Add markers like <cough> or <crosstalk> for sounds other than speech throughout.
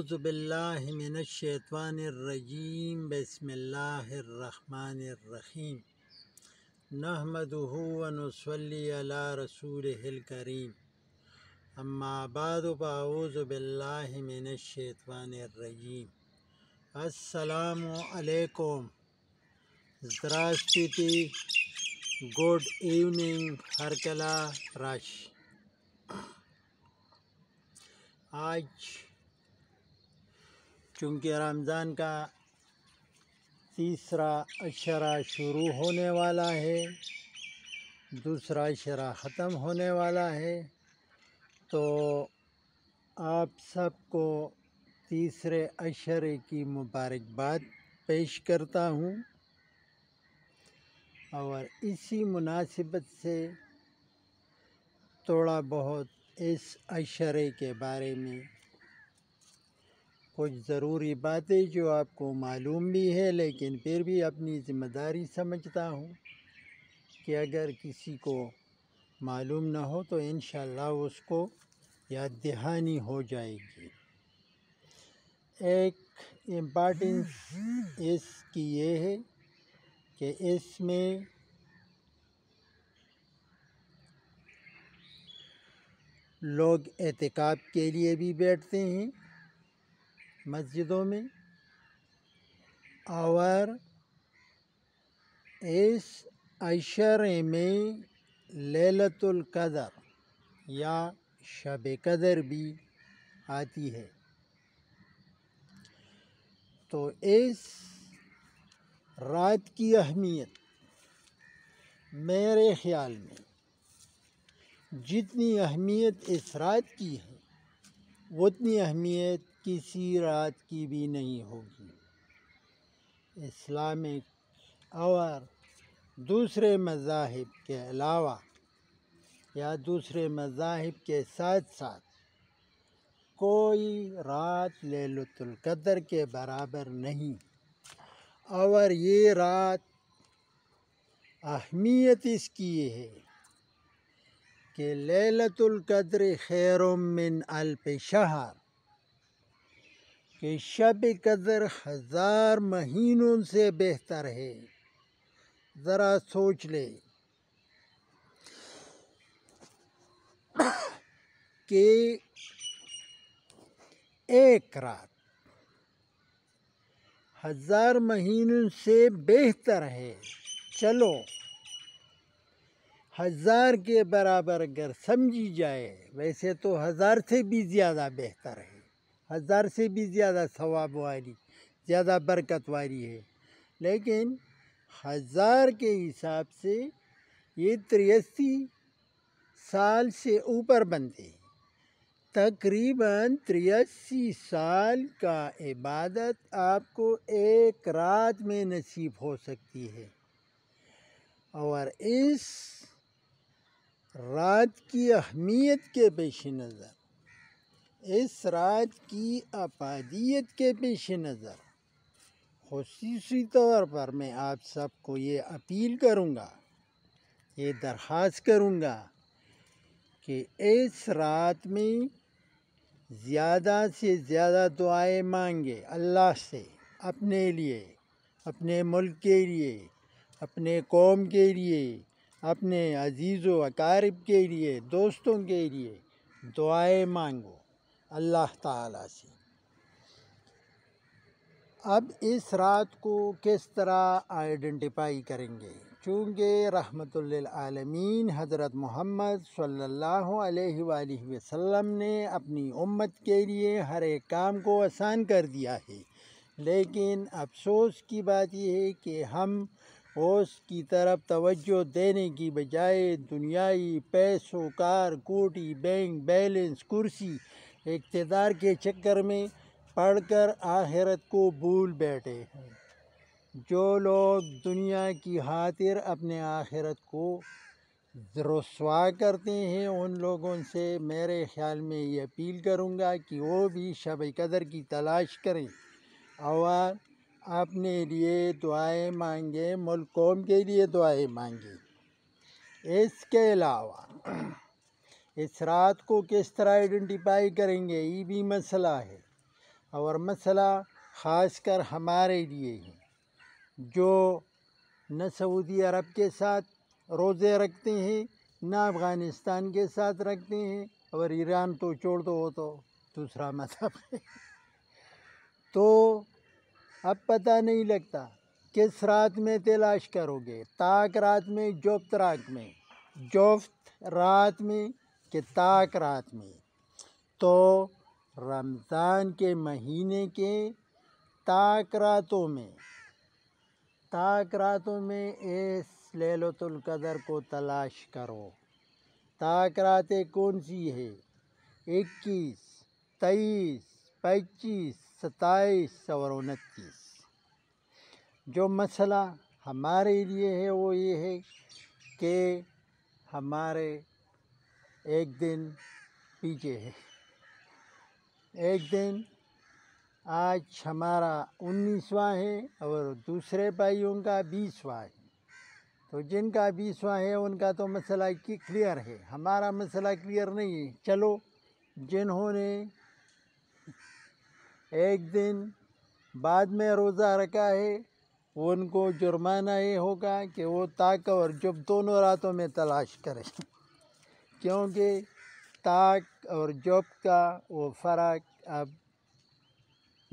अज़बिल्लाशवानरजीम बसमीम नहमदूनसली रसूल करीम अम्माबादबाउज़बिल्लाशवानरजीम असलकुम द्रास्ती गुड इवनिंग हरकला रश आज चूँकि रमज़ान का तीसरा अशरा शुरू होने वाला है दूसरा अशरा ख़त्म होने वाला है तो आप सबको तीसरे अशरे की मुबारकबाद पेश करता हूँ और इसी मुनासिबत से थोड़ा बहुत इस अशरे के बारे में कुछ ज़रूरी बातें जो आपको मालूम भी है लेकिन फिर भी अपनी ज़िम्मेदारी समझता हूँ कि अगर किसी को मालूम ना हो तो इन उसको याद दहानी हो जाएगी एक इम्पार्टेंस इसकी ये है कि इसमें लोग एहतिकाब के लिए भी बैठते हैं मस्जिदों में और इस अशरे में लेलतुल कदर या शब कदर भी आती है तो इस रात की अहमियत मेरे ख़्याल में जितनी अहमियत इस रात की है उतनी अहमियत किसी रात की भी नहीं होगी इस्लामिक और दूसरे मज़ाहिब के अलावा या दूसरे मज़ाहिब के साथ साथ कोई रात लतुल्क़दर के बराबर नहीं और ये रात अहमियत इसकी है कि लतुल्क़दर खैर मिन शहर कि शब कदर हज़ार महीनों से बेहतर है ज़रा सोच ले कि एक रात हज़ार महीनों से बेहतर है चलो हज़ार के बराबर अगर समझी जाए वैसे तो हज़ार से भी ज़्यादा बेहतर है हज़ार से भी ज़्यादा सवाब वाली ज़्यादा बरकत वाली है लेकिन हज़ार के हिसाब से ये त्रियासी साल से ऊपर बनते हैं तकरीबन त्रियासी साल का इबादत आपको एक रात में नसीब हो सकती है और इस रात की अहमियत के पेश नज़र इस राज की आबादीत के पेश नज़र खसूस तौर पर मैं आप सबको ये अपील करूँगा ये दरख्वास करूँगा कि इस रात में ज़्यादा से ज़्यादा दुआएँ मांगे अल्लाह से अपने लिए अपने मुल्क के लिए अपने कौम के लिए अपने अजीज़ व अकारब के लिए दोस्तों के लिए दुआएँ मांगो अल्लाह ताला से अब इस रात को किस तरह आइडेंटिफाई करेंगे चूँकि रहमतुल्लामीन हज़रत मोहम्मद सल्लल्लाहु अलैहि वसल्लम ने अपनी उम्मत के लिए हर एक काम को आसान कर दिया है लेकिन अफसोस की बात यह है कि हम उसकी की तरफ तवज्जो देने की बजाय दुनियाई पैसों कार कोटी बैंक बैलेंस कुर्सी इकतदार के चक्कर में पढ़कर आखिरत को भूल बैठे हैं जो लोग दुनिया की खातिर अपने आखिरत को रसवा करते हैं उन लोगों से मेरे ख़्याल में ये अपील करूँगा कि वो भी शब कदर की तलाश करें और अपने लिए दुआएं मांगें मुल्क कौम के लिए दुआएं मांगें इसके अलावा इस रात को किस तरह आइडेंटिफाई करेंगे ये भी मसला है और मसला ख़ास कर हमारे लिए है जो न सऊदी अरब के साथ रोज़े रखते हैं न अफ़गानिस्तान के साथ रखते हैं और ईरान तो छोड़ दो तो दूसरा मजहब है <laughs> तो अब पता नहीं लगता किस रात में तलाश करोगे ताक रात में जोफ्त रात में जोफ्त रात में कि ताक रात में तो रमज़ान के महीने के ताक रातों में ताक रातों में इस लहलतुल्क़दर को तलाश करो ताक रातें कौन सी है इक्कीस तेईस पच्चीस सताईस और उनतीस जो मसला हमारे लिए है वो ये है कि हमारे एक दिन पीछे है एक दिन आज हमारा उन्नीसवा है और दूसरे भाइयों का बीसवा है तो जिनका बीसवा है उनका तो मसला की क्लियर है हमारा मसला क्लियर नहीं है चलो जिन्होंने एक दिन बाद में रोज़ा रखा है उनको जुर्माना ये होगा कि वो ताक और जब दोनों रातों में तलाश करें क्योंकि ताक और जॉब का वो फ़र्क अब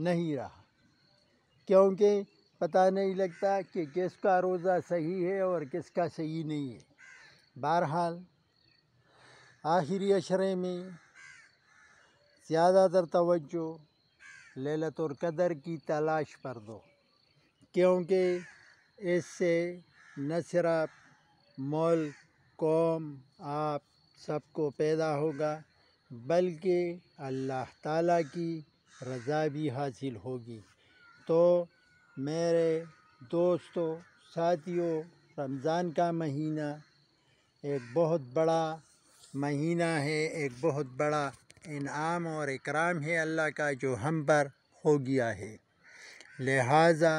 नहीं रहा क्योंकि पता नहीं लगता कि किसका रोज़ा सही है और किसका सही नहीं है बहरहाल आखिरी अशरे में ज़्यादातर तवज्जो ललत और कदर की तलाश पर दो क्योंकि इससे न सिर्फ मुल्क कौम आप सबको पैदा होगा बल्कि अल्लाह ताला की रज़ा भी हासिल होगी तो मेरे दोस्तों साथियों रमज़ान का महीना एक बहुत बड़ा महीना है एक बहुत बड़ा इनाम और इकराम है अल्लाह का जो हम पर हो गया है लिहाजा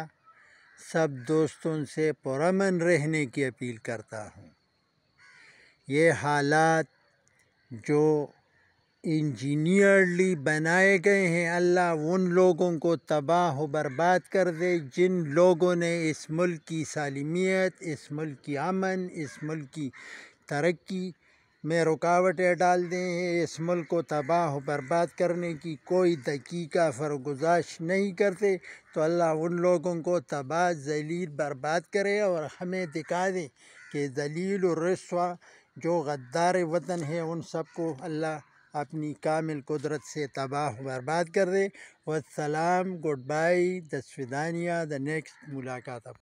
सब दोस्तों से पुरमन रहने की अपील करता हूँ ये हालात जो इंजीनियरली बनाए गए हैं अल्लाह उन लोगों को तबाह बर्बाद कर दे जिन लोगों ने इस मुल्क की सालमियत इस मुल्क की अमन इस मुल्क की तरक्की में रुकावटें डाल दें इस मुल्क को तबाह बर्बाद करने की कोई दकीका फरगुजाश नहीं करते तो अल्लाह उन लोगों को तबाह जलील बर्बाद करे और हमें दिखा दें कि जलील और रस्वा जो गद्दार वतन है उन सबको अल्लाह अपनी कामिल कुदरत से तबाह बर्बाद कर दे वसलाम गुड बाई दस्विदानिया द नेक्स्ट मुलाकात